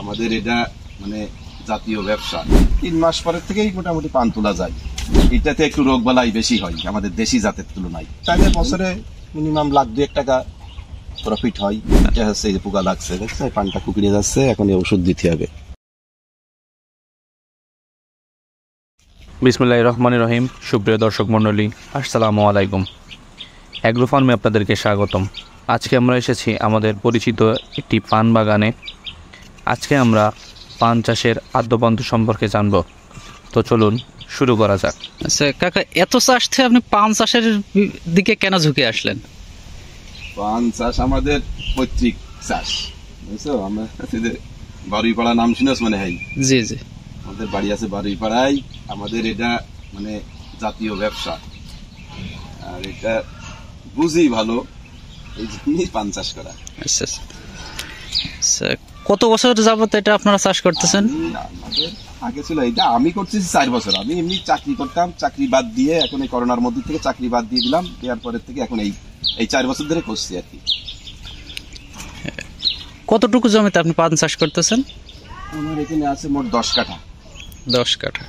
আমাদের এটা মানে জাতীয় ব্যবসা তিন মাস পরের থেকেই মোটামুটি পান তোলা যায় এটাতে একটু রোগ বালাই বেশি হয় আমাদের দেশি জাতের তুলনায় তাহলে বছরে মিনিমাম লাখ দু এক টাকা প্রফিট হয় এটা হচ্ছে এই যে পোকা লাগছে দেখছে পানটা কুকড়ে যাচ্ছে এখন এই ওষুধ দিতে হবে বিসমুল্লাহ রহমান রহিম সুপ্রিয় দর্শক মণ্ডলী আসসালামু আলাইকুম অ্যাগ্রোফার্মে আপনাদেরকে স্বাগতম আজকে আমরা এসেছি আমাদের পরিচিত একটি পান বাগানে আজকে আমরা পান চাষের আদ্যপান্ত সম্পর্কে জানব তো চলুন শুরু করা যাক আচ্ছা কাকা এত চাষ থেকে আপনি পান চাষের দিকে কেন ঝুঁকে আসলেন পান চাষ আমাদের পৈতৃক চাষ বুঝছো আমরা বারুইপাড়া নাম শুনেছ মানে হাই জি জি আমাদের বাড়ি আছে বারুইপাড়ায় আমাদের এটা মানে জাতীয় ব্যবসা আর এটা বুঝি ভালো এই জন্যই পান চাষ করা আচ্ছা আচ্ছা, আচ্ছা কত বছর যাবত এটা আপনারা চাষ করতেছেন আগে ছিল এটা আমি করছি চার বছর আমি এমনি চাকরি করতাম চাকরি বাদ দিয়ে এখন এই করোনার মধ্যে থেকে চাকরি বাদ দিয়ে দিলাম দেওয়ার পরের থেকে এখন এই এই চার বছর ধরে করছি আর কি কতটুকু জমিতে আপনি পান চাষ করতেছেন আমার এখানে আছে মোট দশ কাঠা দশ কাঠা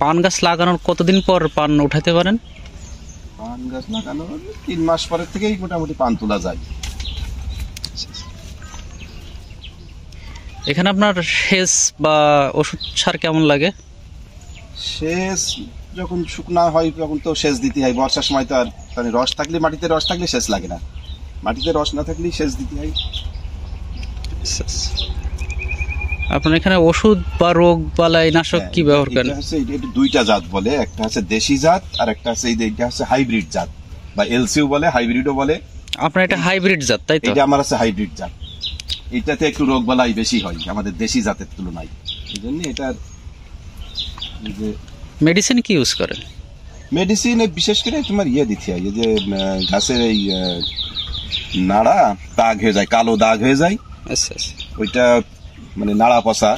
পান গাছ লাগানোর কতদিন পর পান উঠাতে পারেন পান গাছ লাগানো তিন মাস পরের থেকেই মোটামুটি পান তোলা যায় এখানে আপনার সেচ বা ওষুধ সার কেমন লাগে সেচ যখন শুকনা হয় তখন তো শেষ দিতে হয় বর্ষার সময় তো আর মানে রস থাকলে মাটিতে রস থাকলে শেষ লাগে না মাটিতে রস না থাকলেই সেচ দিতে হয় আপনার এখানে ওষুধ বা রোগ বালাই নাশক হ্যাঁ, কি ব্যবহার করেন এটা দুইটা জাত বলে একটা আছে দেশি জাত আর একটা আছে এটা হচ্ছে হাইব্রিড জাত বা এলসিউ বলে হাইব্রিডও বলে আপনার এটা হাইব্রিড জাত তাই তো এটা আমার আছে হাইব্রিড জাত এটাতে একটু রোগ বালাই বেশি হয় আমাদের দেশি জাতের তুলনায় এই জন্য এটার যে মেডিসিন কি ইউজ করে মেডিসিন বিশেষ করে তোমার ইয়ে দিতে হয় যে গাছের এই নাড়া দাগ হয়ে যায় কালো দাগ হয়ে যায় আচ্ছা, আচ্ছা। ওইটা মানে নাড়া পচা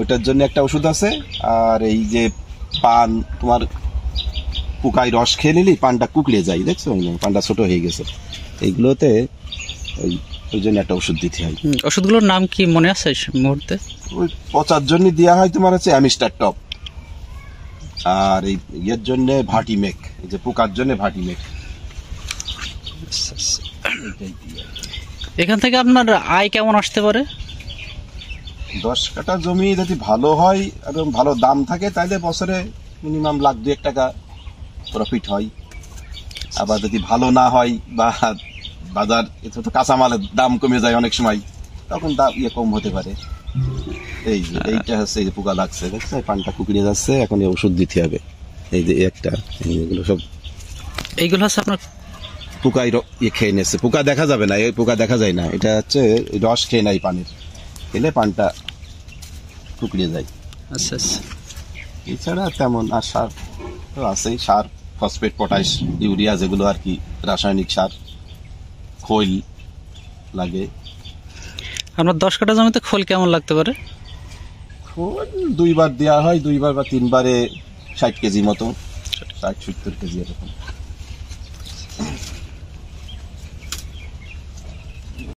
ওইটার জন্য একটা ওষুধ আছে আর এই যে পান তোমার পোকায় রস খেয়ে নিলি পানটা কুকড়ে যায় দেখছো পানটা ছোট হয়ে গেছে এইগুলোতে ওই ওই জন্য একটা ওষুধ দিতে হয় ওষুধগুলোর নাম কি মনে আছে মুহূর্তে ওই পচার জন্য দেওয়া হয় তোমার হচ্ছে অ্যামিস্টার টপ আর এই ইয়ের জন্য ভাটি মেক এই যে পোকার জন্য ভাটি মেক আচ্ছা, আচ্ছা। এখান থেকে আপনার আয় কেমন আসতে পারে দশ কাটা জমি যদি ভালো হয় এবং ভালো দাম থাকে তাহলে বছরে মিনিমাম লাখ দুয়েক টাকা প্রফিট হয় আবার যদি ভালো না হয় বা বাজার এত তো কাঁচামালের দাম কমে যায় অনেক সময় তখন দাম ইয়ে কম হতে পারে এই যে এইটা হচ্ছে এই যে পোকা লাগছে দেখছে পানটা কুকড়ে যাচ্ছে এখন এই ওষুধ দিতে হবে এই যে একটা এইগুলো সব এইগুলো হচ্ছে আপনার পোকা ইয়ে খেয়ে নিয়েছে পোকা দেখা যাবে না এই পোকা দেখা যায় না এটা হচ্ছে রস খেয়ে নেয় পানির খেলে পানটা টুকড়ে যায় আচ্ছা আচ্ছা এছাড়া তেমন আর সার তো আছেই সার ফসফেট পটাশ ইউরিয়া যেগুলো আর কি রাসায়নিক সার খৈল লাগে আপনার দশ কাটা জমিতে খোল কেমন লাগতে পারে খোল দুইবার দেওয়া হয় দুইবার বা তিনবারে ষাট কেজি মতো ষাট সত্তর কেজি এরকম